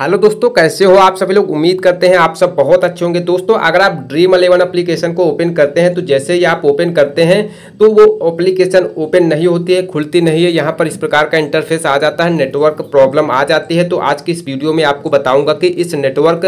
hello दोस्तों कैसे हो आप सभी लोग उम्मीद करते हैं आप सब बहुत अच्छे होंगे दोस्तों अगर आप ड्रीम अलेवन एप्लीकेशन को ओपन करते हैं तो जैसे ही आप ओपन करते हैं तो वो एप्लीकेशन ओपन नहीं होती है खुलती नहीं है यहाँ पर इस प्रकार का इंटरफेस आ जाता है नेटवर्क प्रॉब्लम आ जाती है तो आज की इस वीडियो में आपको बताऊँगा कि इस नेटवर्क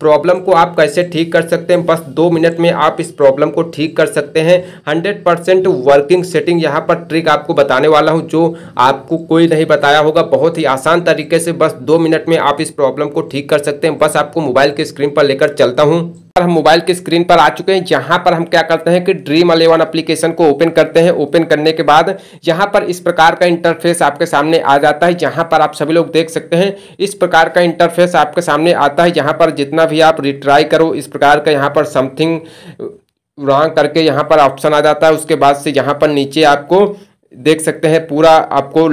प्रॉब्लम को आप कैसे ठीक कर सकते हैं बस दो मिनट में आप इस प्रॉब्लम को ठीक कर सकते हैं 100 परसेंट वर्किंग सेटिंग यहाँ पर ट्रिक आपको बताने वाला हूँ जो आपको कोई नहीं बताया होगा बहुत ही आसान तरीके से बस दो मिनट में आप इस प्रॉब्लम को ठीक कर सकते हैं बस आपको मोबाइल के स्क्रीन पर लेकर चलता हूँ हम मोबाइल के स्क्रीन पर आ चुके हैं जहां पर हम क्या करते हैं कि ड्रीम अलेवन एप्लीकेशन को ओपन करते हैं ओपन करने के बाद यहाँ पर इस प्रकार का इंटरफेस आपके सामने आ जाता है जहां पर आप सभी लोग देख सकते हैं इस प्रकार का इंटरफेस आपके सामने आता है जहां पर जितना भी आप रिट्राई करो इस प्रकार का यहाँ पर समथिंग रॉन्ग करके यहाँ पर ऑप्शन आ जाता है उसके बाद से यहाँ पर नीचे आपको देख सकते हैं पूरा आपको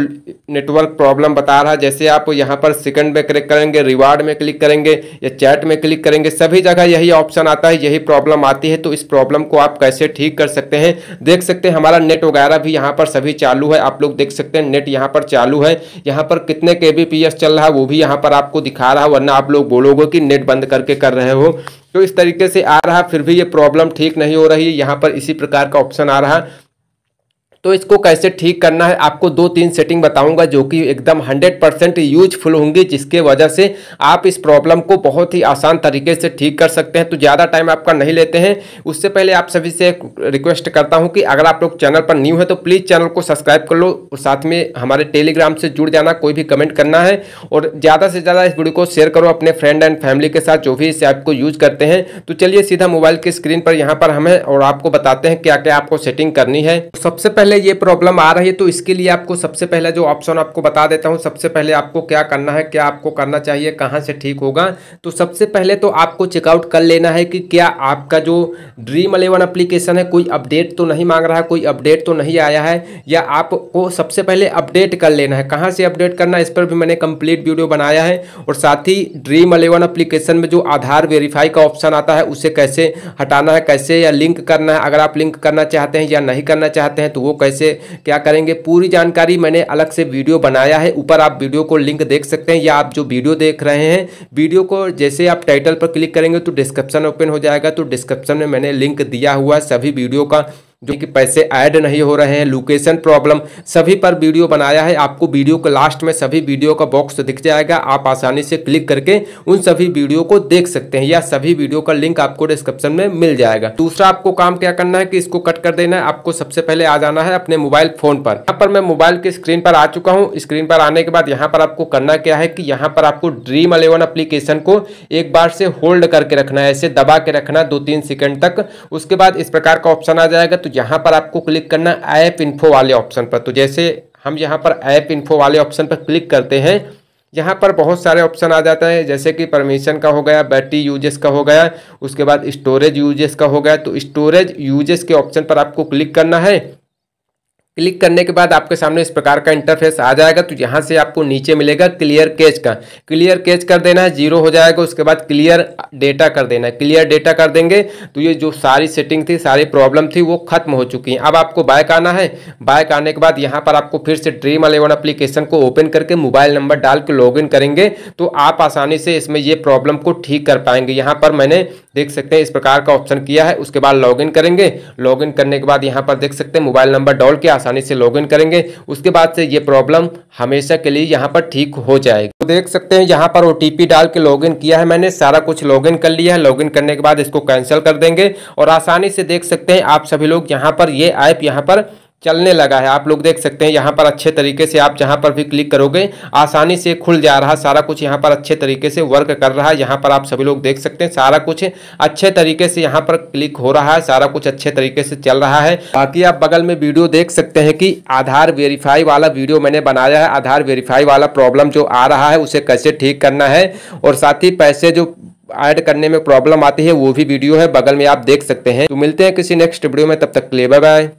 नेटवर्क प्रॉब्लम बता रहा है जैसे आप यहाँ पर सेकंड में क्लिक करेंगे रिवार्ड में क्लिक करेंगे या चैट में क्लिक करेंगे सभी जगह यही ऑप्शन आता है यही प्रॉब्लम आती है तो इस प्रॉब्लम को आप कैसे ठीक कर सकते हैं देख सकते हैं हमारा नेट वगैरह भी यहाँ पर सभी चालू है आप लोग देख सकते हैं नेट यहाँ पर चालू है यहाँ पर कितने के चल रहा है वो भी यहाँ पर आपको दिखा रहा है वरना आप लोग बोलोगे कि नेट बंद करके कर रहे हो तो इस तरीके से आ रहा फिर भी ये प्रॉब्लम ठीक नहीं हो रही है यहाँ पर इसी प्रकार का ऑप्शन आ रहा तो इसको कैसे ठीक करना है आपको दो तीन सेटिंग बताऊंगा जो कि एकदम 100 परसेंट यूजफुल होंगी जिसके वजह से आप इस प्रॉब्लम को बहुत ही आसान तरीके से ठीक कर सकते हैं तो ज़्यादा टाइम आपका नहीं लेते हैं उससे पहले आप सभी से रिक्वेस्ट करता हूँ कि अगर आप लोग चैनल पर न्यू है तो प्लीज़ चैनल को सब्सक्राइब कर लो और साथ में हमारे टेलीग्राम से जुड़ जाना कोई भी कमेंट करना है और ज़्यादा से ज़्यादा इस वीडियो को शेयर करो अपने फ्रेंड एंड फैमिली के साथ जो भी इस ऐप को यूज करते हैं तो चलिए सीधा मोबाइल की स्क्रीन पर यहाँ पर हमें और आपको बताते हैं क्या क्या आपको सेटिंग करनी है सबसे पहले पहले ये प्रॉब्लम आ रही है तो इसके लिए आपको सबसे पहले जो ऑप्शन आपको बता देता हूँ सबसे पहले आपको क्या करना है क्या आपको करना चाहिए कहाँ से ठीक होगा तो सबसे पहले तो आपको चेकआउट कर लेना है कि क्या आपका जो ड्रीम अलेवन अप्लीकेशन है कोई अपडेट तो नहीं मांग रहा है कोई अपडेट तो नहीं आया है या आपको सबसे पहले अपडेट कर लेना है कहाँ से अपडेट करना है इस पर भी मैंने कंप्लीट वीडियो बनाया है और साथ ही ड्रीम अलेवन अप्लीकेशन में जो आधार वेरीफाई का ऑप्शन आता है उसे कैसे हटाना है कैसे या लिंक करना है अगर आप लिंक करना चाहते हैं या नहीं करना चाहते हैं तो वो कैसे क्या करेंगे पूरी जानकारी मैंने अलग से वीडियो बनाया है ऊपर आप वीडियो को लिंक देख सकते हैं या आप जो वीडियो देख रहे हैं वीडियो को जैसे आप टाइटल पर क्लिक करेंगे तो डिस्क्रिप्शन ओपन हो जाएगा तो डिस्क्रिप्शन में मैंने लिंक दिया हुआ है सभी वीडियो का जो कि पैसे ऐड नहीं हो रहे हैं लोकेशन प्रॉब्लम सभी पर वीडियो बनाया है आपको वीडियो के लास्ट में सभी वीडियो का बॉक्स दिख जाएगा आप आसानी से क्लिक करके उन सभी वीडियो को देख सकते हैं या सभी वीडियो का लिंक आपको डिस्क्रिप्शन में मिल जाएगा दूसरा आपको काम क्या करना है कि इसको कट कर देना है आपको सबसे पहले आ जाना है अपने मोबाइल फोन पर यहाँ पर मैं मोबाइल के स्क्रीन पर आ चुका हूँ स्क्रीन पर आने के बाद यहाँ पर आपको करना क्या है कि यहाँ पर आपको ड्रीम अलेवन अप्लीकेशन को एक बार से होल्ड करके रखना है ऐसे दबा के रखना दो तीन सेकेंड तक उसके बाद इस प्रकार का ऑप्शन आ जाएगा तो यहाँ पर आपको क्लिक करना ऐप इन्फो वाले ऑप्शन पर तो जैसे हम यहाँ पर ऐप इन्फो वाले ऑप्शन पर क्लिक करते हैं यहाँ पर बहुत सारे ऑप्शन आ जाता है जैसे कि परमिशन का हो गया बैटरी यूजेस का हो गया उसके बाद स्टोरेज यूजेस का हो गया तो स्टोरेज यूजेस के ऑप्शन पर आपको क्लिक करना है क्लिक करने के बाद आपके सामने इस प्रकार का इंटरफेस आ जाएगा तो यहाँ से आपको नीचे मिलेगा क्लियर कैच का क्लियर कैच कर देना है जीरो हो जाएगा उसके बाद क्लियर डेटा कर देना है क्लियर डेटा कर देंगे तो ये जो सारी सेटिंग थी सारी प्रॉब्लम थी वो खत्म हो चुकी है अब आपको बाइक आना है बाइक आने के बाद यहाँ पर आपको फिर से ड्रीम अलेवन अप्लीकेशन को ओपन करके मोबाइल नंबर डाल के लॉग करेंगे तो आप आसानी से इसमें ये प्रॉब्लम को ठीक कर पाएंगे यहाँ पर मैंने देख सकते हैं इस प्रकार का ऑप्शन किया है उसके बाद लॉगिन करेंगे लॉगिन करने के बाद यहाँ पर देख सकते हैं मोबाइल नंबर डॉल के आसानी से लॉगिन करेंगे उसके बाद से ये प्रॉब्लम हमेशा के लिए यहाँ पर ठीक हो जाएगी तो देख सकते हैं यहाँ पर ओ डाल के लॉगिन किया है मैंने सारा कुछ लॉगिन कर लिया है लॉगिन करने के बाद इसको कैंसिल कर देंगे और आसानी से देख सकते हैं आप सभी लोग यहाँ पर ये ऐप यहाँ पर चलने लगा है आप लोग देख सकते हैं यहाँ पर अच्छे तरीके से आप जहाँ पर भी क्लिक करोगे आसानी से खुल जा रहा सारा कुछ यहाँ पर अच्छे तरीके से वर्क कर रहा है यहाँ पर आप सभी लोग देख सकते हैं सारा कुछ अच्छे तरीके से यहाँ पर क्लिक हो रहा है सारा कुछ अच्छे तरीके से चल रहा है बाकी आप बगल में वीडियो देख सकते हैं कि आधार वेरीफाई वाला वीडियो मैंने बनाया है आधार वेरीफाई वाला प्रॉब्लम जो आ रहा है उसे कैसे ठीक करना है और साथ ही पैसे जो ऐड करने में प्रॉब्लम आती है वो भी वीडियो है बगल में आप देख सकते हैं तो मिलते हैं किसी नेक्स्ट वीडियो में तब तक के लिए बाय बाय